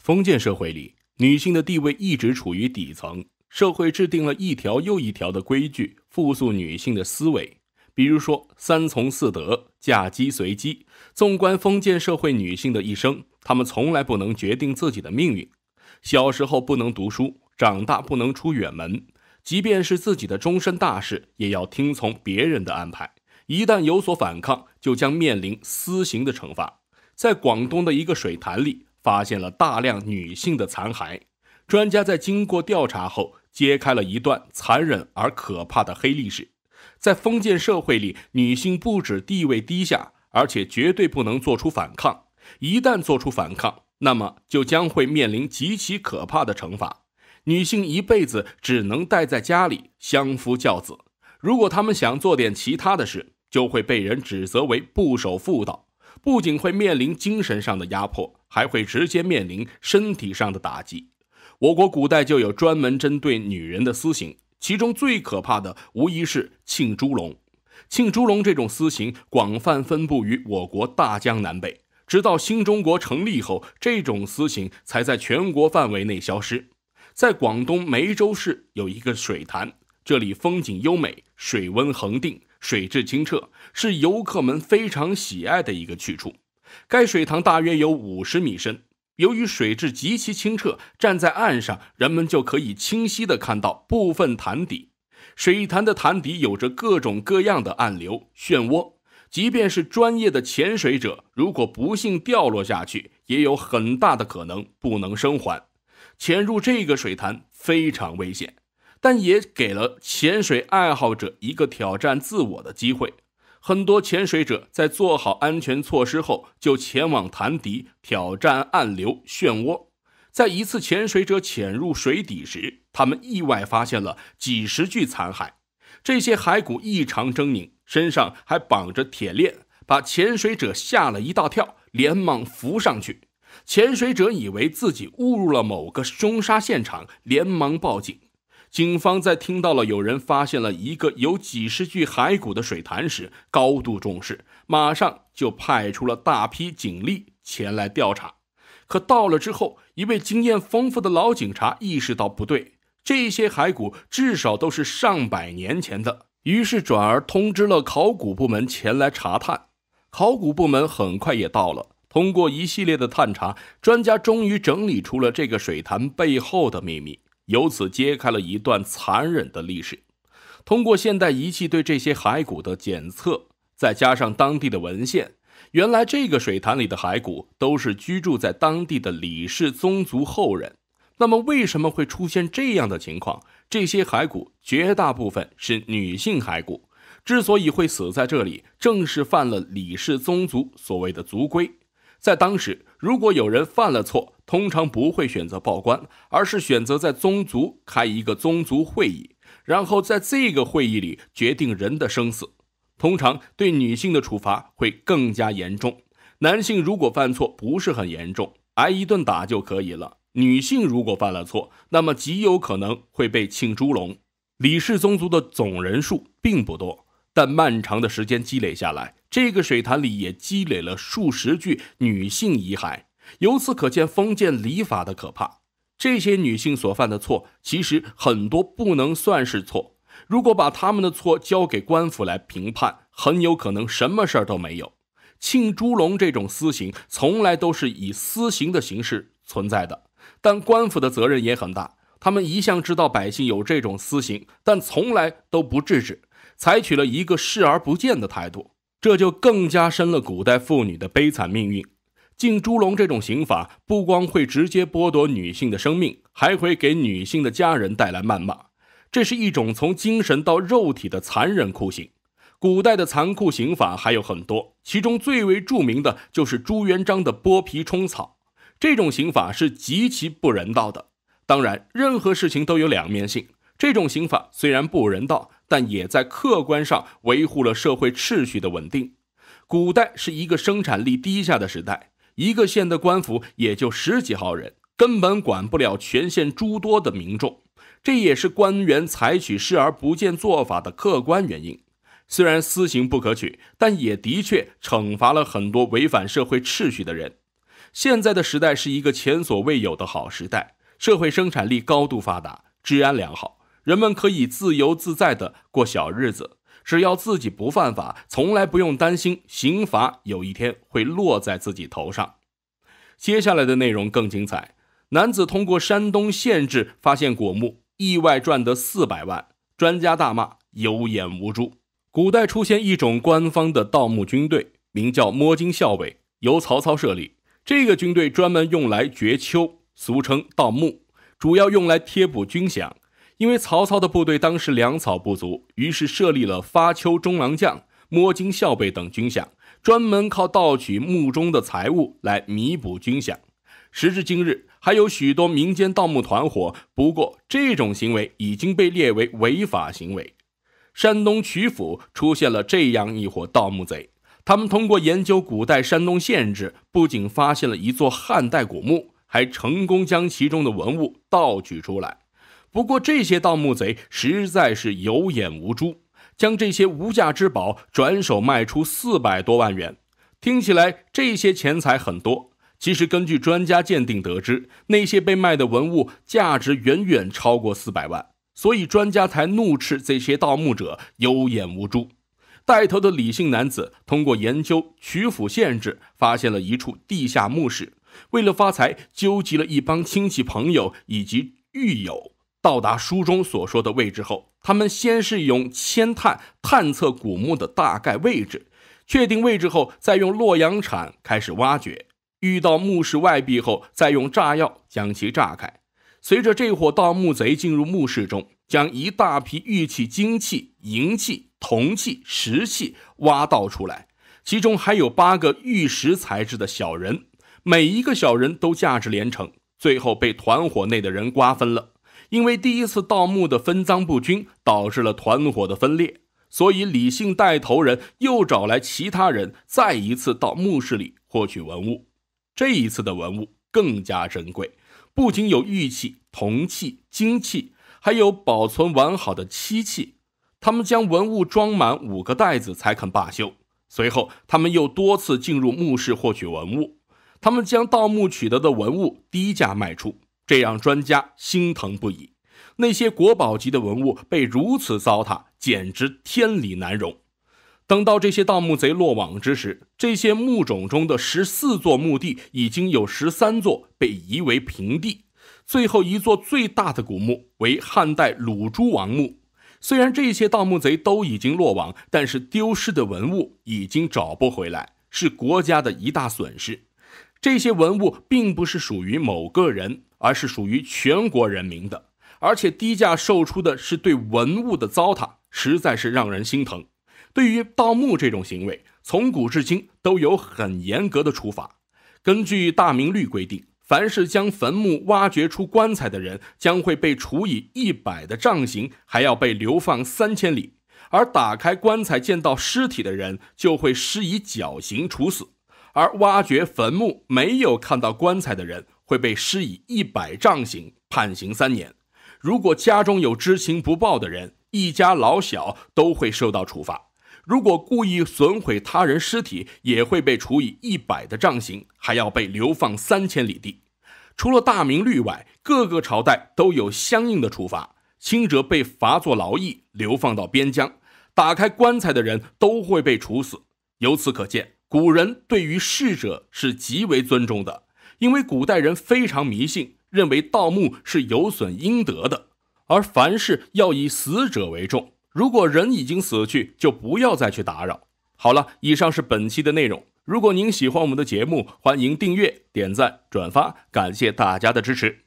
封建社会里，女性的地位一直处于底层。社会制定了一条又一条的规矩，复束女性的思维。比如说“三从四德”，“嫁鸡随鸡”。纵观封建社会女性的一生，她们从来不能决定自己的命运。小时候不能读书，长大不能出远门，即便是自己的终身大事，也要听从别人的安排。一旦有所反抗，就将面临私刑的惩罚。在广东的一个水潭里。发现了大量女性的残骸，专家在经过调查后，揭开了一段残忍而可怕的黑历史。在封建社会里，女性不止地位低下，而且绝对不能做出反抗。一旦做出反抗，那么就将会面临极其可怕的惩罚。女性一辈子只能待在家里，相夫教子。如果她们想做点其他的事，就会被人指责为不守妇道，不仅会面临精神上的压迫。还会直接面临身体上的打击。我国古代就有专门针对女人的私刑，其中最可怕的无疑是浸猪笼。浸猪笼这种私刑广泛分布于我国大江南北，直到新中国成立后，这种私刑才在全国范围内消失。在广东梅州市有一个水潭，这里风景优美，水温恒定，水质清澈，是游客们非常喜爱的一个去处。该水塘大约有五十米深，由于水质极其清澈，站在岸上，人们就可以清晰地看到部分潭底。水潭的潭底有着各种各样的暗流、漩涡，即便是专业的潜水者，如果不幸掉落下去，也有很大的可能不能生还。潜入这个水潭非常危险，但也给了潜水爱好者一个挑战自我的机会。很多潜水者在做好安全措施后，就前往潭底挑战暗流漩涡。在一次潜水者潜入水底时，他们意外发现了几十具残骸，这些骸骨异常狰狞，身上还绑着铁链，把潜水者吓了一大跳，连忙浮上去。潜水者以为自己误入了某个凶杀现场，连忙报警。警方在听到了有人发现了一个有几十具骸骨的水潭时，高度重视，马上就派出了大批警力前来调查。可到了之后，一位经验丰富的老警察意识到不对，这些骸骨至少都是上百年前的，于是转而通知了考古部门前来查探。考古部门很快也到了，通过一系列的探查，专家终于整理出了这个水潭背后的秘密。由此揭开了一段残忍的历史。通过现代仪器对这些骸骨的检测，再加上当地的文献，原来这个水潭里的骸骨都是居住在当地的李氏宗族后人。那么，为什么会出现这样的情况？这些骸骨绝大部分是女性骸骨。之所以会死在这里，正是犯了李氏宗族所谓的族规。在当时，如果有人犯了错，通常不会选择报官，而是选择在宗族开一个宗族会议，然后在这个会议里决定人的生死。通常对女性的处罚会更加严重。男性如果犯错不是很严重，挨一顿打就可以了。女性如果犯了错，那么极有可能会被浸猪笼。李氏宗族的总人数并不多，但漫长的时间积累下来，这个水潭里也积累了数十具女性遗骸。由此可见，封建礼法的可怕。这些女性所犯的错，其实很多不能算是错。如果把她们的错交给官府来评判，很有可能什么事儿都没有。庆朱龙这种私刑，从来都是以私刑的形式存在的，但官府的责任也很大。他们一向知道百姓有这种私刑，但从来都不制止，采取了一个视而不见的态度，这就更加深了古代妇女的悲惨命运。进猪笼这种刑法不光会直接剥夺女性的生命，还会给女性的家人带来谩骂，这是一种从精神到肉体的残忍酷刑。古代的残酷刑法还有很多，其中最为著名的就是朱元璋的剥皮充草。这种刑法是极其不人道的。当然，任何事情都有两面性，这种刑法虽然不人道，但也在客观上维护了社会秩序的稳定。古代是一个生产力低下的时代。一个县的官府也就十几号人，根本管不了全县诸多的民众，这也是官员采取视而不见做法的客观原因。虽然私刑不可取，但也的确惩罚了很多违反社会秩序的人。现在的时代是一个前所未有的好时代，社会生产力高度发达，治安良好，人们可以自由自在地过小日子。只要自己不犯法，从来不用担心刑罚有一天会落在自己头上。接下来的内容更精彩。男子通过山东县志发现果木，意外赚得四百万。专家大骂有眼无珠。古代出现一种官方的盗墓军队，名叫摸金校尉，由曹操设立。这个军队专门用来掘丘，俗称盗墓，主要用来贴补军饷。因为曹操的部队当时粮草不足，于是设立了发丘中郎将、摸金校尉等军饷，专门靠盗取墓中的财物来弥补军饷。时至今日，还有许多民间盗墓团伙，不过这种行为已经被列为违法行为。山东曲阜出现了这样一伙盗墓贼，他们通过研究古代山东县制，不仅发现了一座汉代古墓，还成功将其中的文物盗取出来。不过这些盗墓贼实在是有眼无珠，将这些无价之宝转手卖出四百多万元，听起来这些钱财很多。其实根据专家鉴定得知，那些被卖的文物价值远远超过四百万，所以专家才怒斥这些盗墓者有眼无珠。带头的李姓男子通过研究曲阜县志，发现了一处地下墓室，为了发财，纠集了一帮亲戚朋友以及狱友。到达书中所说的位置后，他们先是用铅探探测古墓的大概位置，确定位置后，再用洛阳铲开始挖掘。遇到墓室外壁后，再用炸药将其炸开。随着这伙盗墓贼进入墓室中，将一大批玉器、金器、银器、铜器、石器挖盗出来，其中还有八个玉石材质的小人，每一个小人都价值连城，最后被团伙内的人瓜分了。因为第一次盗墓的分赃不均，导致了团伙的分裂，所以李姓带头人又找来其他人，再一次到墓室里获取文物。这一次的文物更加珍贵，不仅有玉器、铜器、金器，还有保存完好的漆器。他们将文物装满五个袋子才肯罢休。随后，他们又多次进入墓室获取文物。他们将盗墓取得的文物低价卖出。这让专家心疼不已，那些国宝级的文物被如此糟蹋，简直天理难容。等到这些盗墓贼落网之时，这些墓冢中的十四座墓地已经有十三座被夷为平地，最后一座最大的古墓为汉代鲁珠王墓。虽然这些盗墓贼都已经落网，但是丢失的文物已经找不回来，是国家的一大损失。这些文物并不是属于某个人。而是属于全国人民的，而且低价售出的是对文物的糟蹋，实在是让人心疼。对于盗墓这种行为，从古至今都有很严格的处罚。根据《大明律》规定，凡是将坟墓挖掘出棺材的人，将会被处以一百的杖刑，还要被流放三千里；而打开棺材见到尸体的人，就会施以绞刑处死；而挖掘坟墓没有看到棺材的人，会被施以一百杖刑，判刑三年。如果家中有知情不报的人，一家老小都会受到处罚。如果故意损毁他人尸体，也会被处以一百的杖刑，还要被流放三千里地。除了《大明律》外，各个朝代都有相应的处罚，轻者被罚做劳役，流放到边疆。打开棺材的人都会被处死。由此可见，古人对于逝者是极为尊重的。因为古代人非常迷信，认为盗墓是有损阴德的，而凡事要以死者为重。如果人已经死去，就不要再去打扰。好了，以上是本期的内容。如果您喜欢我们的节目，欢迎订阅、点赞、转发，感谢大家的支持。